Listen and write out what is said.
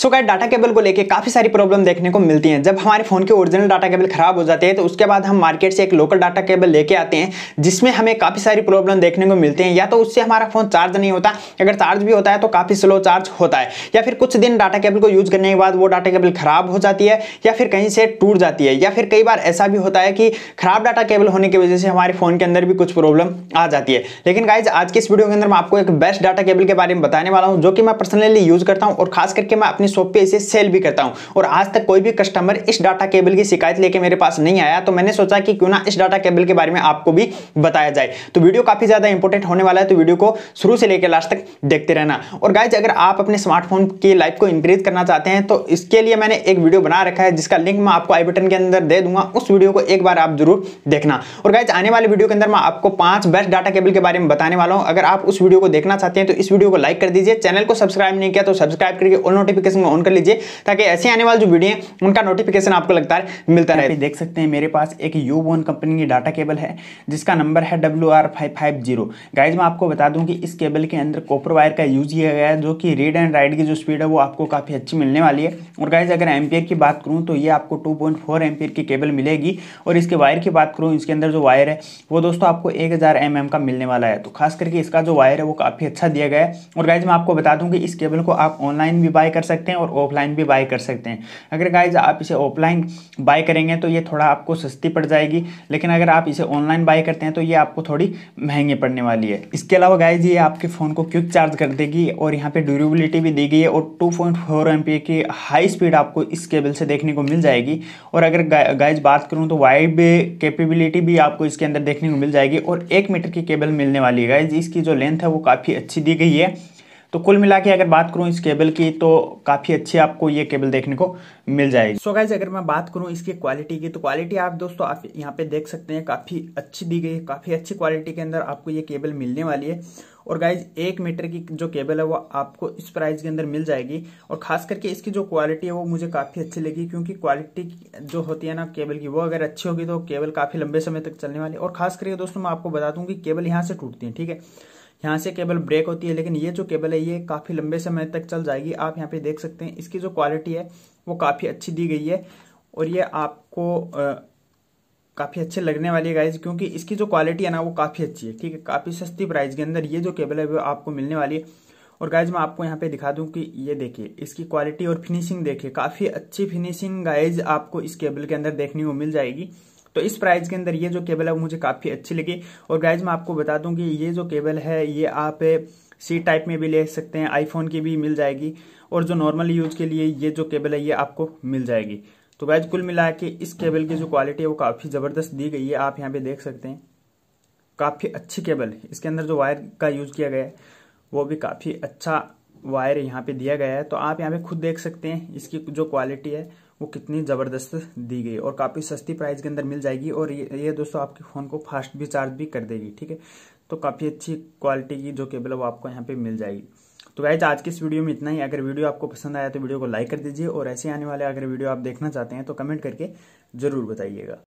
सो गाय data cable को लेके काफ़ी सारी प्रॉब्लम देखने को मिलती हैं जब हमारे फ़ोन के ओरिजिनल डाटा केबल खराब हो जाते हैं तो उसके बाद हम मार्केट से एक लोकल डाटा केबल लेके आते हैं जिसमें हमें काफ़ी सारी प्रॉब्लम देखने को मिलती हैं या तो उससे हमारा फ़ोन चार्ज नहीं होता अगर चार्ज भी होता है तो काफ़ी स्लो चार्ज होता है या फिर कुछ दिन डाटा केबल को यूज़ करने के बाद वो डाटा केबल ख़राब हो जाती है या फिर कहीं से टूट जाती है या फिर कई बार ऐसा भी होता है कि ख़राब डाटा केबल होने की वजह से हमारे फ़ोन के अंदर भी कुछ प्रॉब्लम आ जाती है लेकिन गाइज आज की इस वीडियो के अंदर मैं आपको एक बेस्ट डाटा केबल के बारे में बताने वाला हूँ जो कि मैं पर्सनली यूज़ करता हूँ और खास करके मैं अपने अपने शॉप पे इसे सेल भी करता हूँ और आज तक कोई भी कस्टमर इस डाटा केबल की शिकायत लेके मेरे पास नहीं आया तो मैंने सोचा कि क्यों ना इस डाटा केबल के बारे में आपको भी बताया जाए तो वीडियो काफ़ी ज़्यादा इंपॉर्टेंट होने वाला है तो वीडियो को शुरू से लेकर लास्ट तक देखते रहना और गाइज अगर आप अपने स्मार्टफोन की लाइफ को इंक्रीज करना चाहते हैं तो इसके लिए मैंने एक वीडियो बना रखा है जिसका लिंक मैं आपको आई बटन के अंदर दे दूंगा उस वीडियो को एक बार आप जरूर देखना और गाइज आने वाले वीडियो के अंदर मैं आपको पांच बेस्ट डाटा केबल के बारे में बताने वाला हूँ अगर आप उस वीडियो को देखना चाहते हैं तो इस वीडियो को लाइक कर दीजिए चैनल को सब्सक्राइब नहीं किया तो सब्सक्राइब करके ऑल नोटिफिकेशन नोटिफिकेशन ऑन कर लीजिए ताकि ऐसे आने वाले जो वीडियो है उनका नोटिफिकेशन आपको लगता है मिलता रहे देख सकते हैं मेरे पास एक यू वन कंपनी की डाटा केबल है जिसका नंबर है W R five five zero guys मैं आपको बता दूं कि इस केबल के अंदर कॉपर वायर का यूज किया गया है जो कि रीड एंड राइट की जो स्पीड है वो आपको काफ़ी अच्छी मिलने वाली है और गाइज अगर एम्पियर की बात करूँ तो ये आपको टू पॉइंट फोर एम्पियर की केबल मिलेगी और इसके वायर की बात करूँ इसके अंदर जो वायर है वो दोस्तों आपको एक हज़ार एम एम का मिलने वाला है तो खास करके इसका जो वायर है वो काफ़ी अच्छा दिया गया है और गाइज मैं आपको बता दूँ कि इस केबल को आप ऑनलाइन भी बाय कर सकते सकते हैं और ऑफलाइन भी बाय कर सकते हैं अगर गाइज आप इसे ऑफलाइन बाय करेंगे तो ये थोड़ा आपको सस्ती पड़ जाएगी लेकिन अगर आप इसे ऑनलाइन बाय करते हैं तो ये आपको थोड़ी महंगी पड़ने वाली है इसके अलावा गाइज ये आपके फ़ोन को क्विक चार्ज कर देगी और यहाँ पर ड्यूरेबिलिटी भी दी गई है और टू पॉइंट की हाई स्पीड आपको इस केबल से देखने को मिल जाएगी और अगर गाइज बात करूँ तो वाइड कैपेबिलिटी भी आपको इसके अंदर देखने को मिल जाएगी और एक मीटर की केबल मिलने वाली है गाइज इसकी जो लेंथ है वो काफ़ी अच्छी दी गई है तो कुल मिला के अगर बात करूँ इस केबल की तो काफ़ी अच्छी आपको ये केबल देखने को मिल जाएगी सो so गाइज अगर मैं बात करूँ इसकी क्वालिटी की तो क्वालिटी आप दोस्तों आप यहाँ पे देख सकते हैं काफ़ी अच्छी दी गई है काफ़ी अच्छी क्वालिटी के अंदर आपको ये केबल मिलने वाली है और गाइज एक मीटर की जो केबल है वो आपको इस प्राइस के अंदर मिल जाएगी और खास करके इसकी जो क्वालिटी है वो मुझे काफ़ी अच्छी लगी क्योंकि क्वालिटी जो होती है ना केबल की वो अगर अच्छी होगी तो केबल काफ़ी लंबे समय तक चलने वाली और खास करके दोस्तों मैं आपको बता दूँ कि केबल यहाँ से टूटती है ठीक है यहाँ से केबल ब्रेक होती है लेकिन ये जो केबल है ये काफ़ी लंबे समय तक चल जाएगी आप यहाँ पे देख सकते हैं इसकी जो क्वालिटी है वो काफ़ी अच्छी दी गई है और ये आपको काफ़ी अच्छे लगने वाली है गाइज क्योंकि इसकी जो क्वालिटी है ना वो काफ़ी अच्छी है ठीक है काफ़ी सस्ती प्राइस के अंदर ये जो केबल है वो आपको मिलने वाली है और गाइज मैं आपको यहाँ पे दिखा दूँ कि ये देखिए इसकी क्वालिटी और फिनिशिंग देखिए काफ़ी अच्छी फिनिशिंग गाइज आपको इस केबल के अंदर देखने को मिल जाएगी तो इस प्राइस के अंदर ये जो केबल है वो मुझे काफ़ी अच्छी लगी और गाइज मैं आपको बता दूं कि ये जो केबल है ये आप सी टाइप में भी ले सकते हैं आईफोन की भी मिल जाएगी और जो नॉर्मल यूज के लिए ये जो केबल है ये आपको मिल जाएगी तो गाइज कुल मिला के इस केबल की जो क्वालिटी है वो काफ़ी ज़बरदस्त दी गई है आप यहाँ पे देख सकते हैं काफ़ी अच्छी केबल इसके अंदर जो वायर का यूज किया गया है वो भी काफ़ी अच्छा वायर यहाँ पे दिया गया है तो आप यहाँ पे खुद देख सकते हैं इसकी जो क्वालिटी है वो कितनी ज़बरदस्त दी गई और काफ़ी सस्ती प्राइस के अंदर मिल जाएगी और ये, ये दोस्तों आपके फ़ोन को फास्ट भी चार्ज भी कर देगी ठीक है तो काफ़ी अच्छी क्वालिटी की जो केबल है वो आपको यहाँ पे मिल जाएगी तो वैसे आज की इस वीडियो में इतना ही अगर वीडियो आपको पसंद आया तो वीडियो को लाइक कर दीजिए और ऐसे आने वाले अगर वीडियो आप देखना चाहते हैं तो कमेंट करके ज़रूर बताइएगा